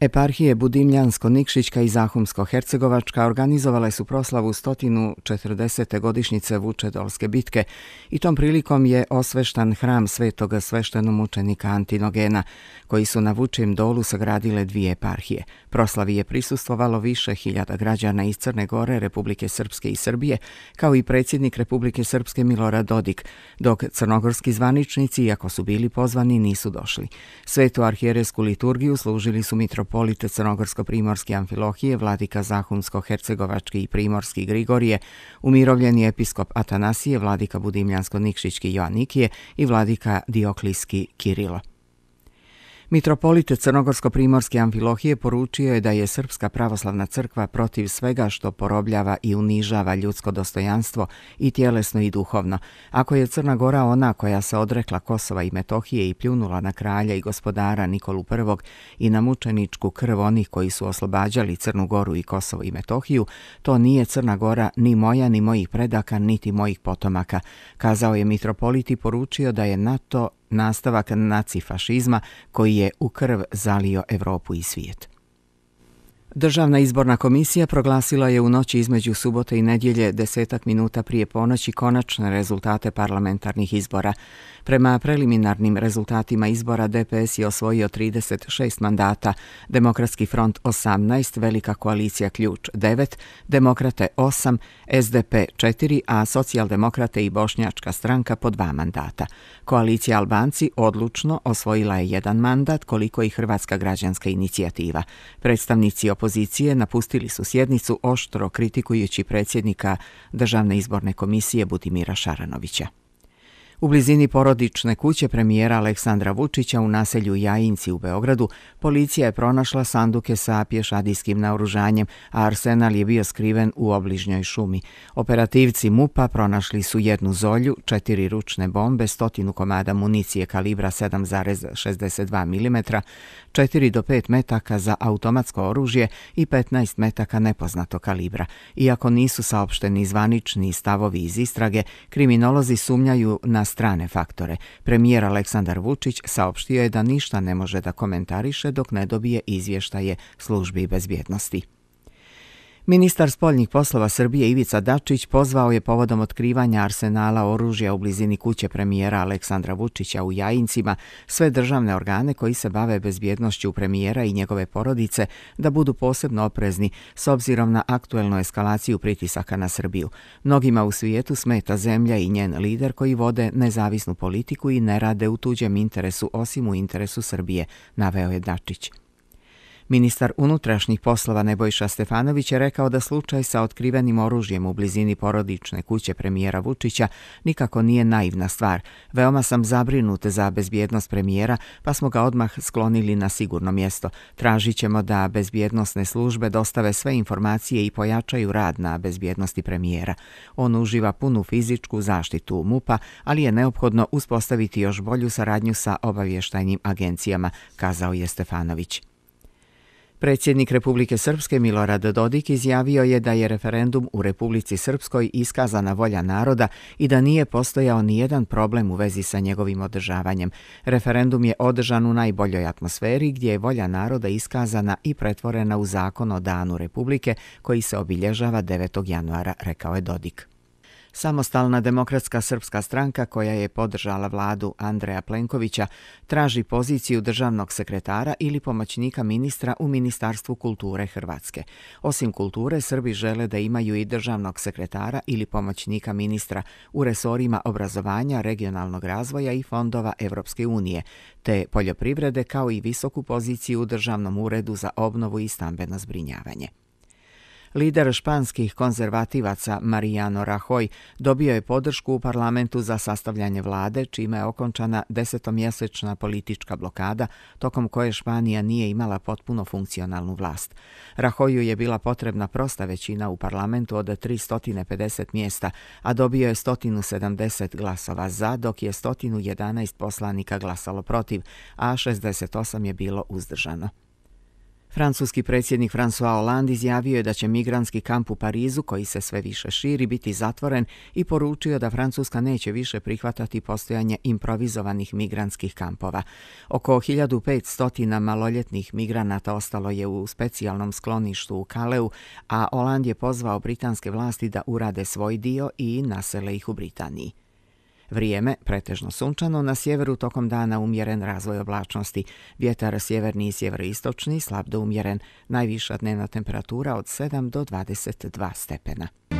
Eparhije Budimljansko-Nikšićka i Zahumsko-Hercegovačka organizovale su proslavu 140. godišnjice Vučedolske bitke i tom prilikom je osveštan hram svetoga sveštenu mučenika Antinogena, koji su na Vučim dolu sagradile dvije eparhije. Proslavi je prisustvovalo više hiljada građana iz Crne Gore, Republike Srpske i Srbije, kao i predsjednik Republike Srpske Milora Dodik, dok crnogorski zvaničnici, iako su bili pozvani, nisu došli. Svetu arhijeresku liturgiju služili su mitropolitici mitropolit Crnogorsko-Primorske amfilohije, vladika Zahumsko-Hercegovački i Primorski Grigorije, umirovljeni episkop Atanasije, vladika Budimljansko-Nikšićki Joannikije i vladika Dioklijski Kirilo. Mitropolit Crnogorsko-Primorske Amfilohije poručio je da je Srpska pravoslavna crkva protiv svega što porobljava i unižava ljudsko dostojanstvo i tjelesno i duhovno. Ako je Crna Gora ona koja se odrekla Kosova i Metohije i pljunula na kralja i gospodara Nikolu I i na mučeničku krv onih koji su oslobađali Crnu Goru i Kosovo i Metohiju, to nije Crna Gora ni moja, ni mojih predaka, niti mojih potomaka, kazao je Mitropolit i poručio da je NATO nastavak nacifašizma koji je u krv zalio Evropu i svijet. Državna izborna komisija proglasila je u noći između subote i nedjelje desetak minuta prije ponoći konačne rezultate parlamentarnih izbora. Prema preliminarnim rezultatima izbora DPS je osvojio 36 mandata, Demokratski front 18, Velika koalicija Ključ 9, Demokrate 8, SDP 4, a Socijaldemokrate i Bošnjačka stranka po dva mandata. Koalicija Albanci odlučno osvojila je jedan mandat koliko i Hrvatska građanska inicijativa. Predstavnici opozicije opozicije napustili su sjednicu oštro kritikujući predsjednika Državne izborne komisije Budimira Šaranovića. U blizini porodične kuće premijera Aleksandra Vučića u naselju Jajinci u Beogradu policija je pronašla sanduke sa pješadijskim naoružanjem, a arsenal je bio skriven u obližnjoj šumi. Operativci MUPA pronašli su jednu zolju, četiri ručne bombe, stotinu komada municije kalibra 7,62 mm, četiri do pet metaka za automatsko oružje i 15 metaka nepoznato kalibra. Iako nisu saopšteni zvanični stavovi iz istrage, kriminolozi sumnjaju na strane faktore. Premijer Aleksandar Vučić saopštio je da ništa ne može da komentariše dok ne dobije izvještaje službi bezbjednosti. Ministar spoljnih poslova Srbije Ivica Dačić pozvao je povodom otkrivanja arsenala oružja u blizini kuće premijera Aleksandra Vučića u Jajincima sve državne organe koji se bave bezbjednošću premijera i njegove porodice da budu posebno oprezni s obzirom na aktuelnu eskalaciju pritisaka na Srbiju. Mnogima u svijetu smeta zemlja i njen lider koji vode nezavisnu politiku i ne rade u tuđem interesu osim u interesu Srbije, naveo je Dačić. Ministar unutrašnjih poslova Nebojša Stefanović je rekao da slučaj sa otkrivenim oružjem u blizini porodične kuće premijera Vučića nikako nije naivna stvar. Veoma sam zabrinut za bezbjednost premijera, pa smo ga odmah sklonili na sigurno mjesto. Tražit ćemo da bezbjednostne službe dostave sve informacije i pojačaju rad na bezbjednosti premijera. On uživa punu fizičku zaštitu MUPA, ali je neophodno uspostaviti još bolju saradnju sa obavještajnim agencijama, kazao je Stefanović. Predsjednik Republike Srpske Milorad Dodik izjavio je da je referendum u Republici Srpskoj iskazana volja naroda i da nije postojao ni jedan problem u vezi sa njegovim održavanjem. Referendum je održan u najboljoj atmosferi gdje je volja naroda iskazana i pretvorena u zakon o danu Republike koji se obilježava 9. januara, rekao je Dodik. Samostalna demokratska srpska stranka koja je podržala vladu Andreja Plenkovića traži poziciju državnog sekretara ili pomoćnika ministra u Ministarstvu kulture Hrvatske. Osim kulture, Srbi žele da imaju i državnog sekretara ili pomoćnika ministra u resorima obrazovanja, regionalnog razvoja i fondova Evropske unije, te poljoprivrede kao i visoku poziciju u Državnom uredu za obnovu i stambeno zbrinjavanje. Lider španskih konzervativaca Mariano Rajoy dobio je podršku u parlamentu za sastavljanje vlade, čime je okončana desetomjesečna politička blokada, tokom koje Španija nije imala potpuno funkcionalnu vlast. Rajoyu je bila potrebna prosta većina u parlamentu od 350 mjesta, a dobio je 170 glasova za, dok je 111 poslanika glasalo protiv, a 68 je bilo uzdržano. Francuski predsjednik François Hollande izjavio je da će migranski kamp u Parizu, koji se sve više širi, biti zatvoren i poručio da Francuska neće više prihvatati postojanje improvizovanih migranskih kampova. Oko 1500 maloljetnih migranata ostalo je u specijalnom skloništu u Kaleu, a Hollande je pozvao britanske vlasti da urade svoj dio i nasele ih u Britaniji. Vrijeme, pretežno sunčano, na sjeveru tokom dana umjeren razvoj oblačnosti. Vjetar sjeverni i sjeveroistočni, slab do umjeren. Najviša dnevna temperatura od 7 do 22 stepena.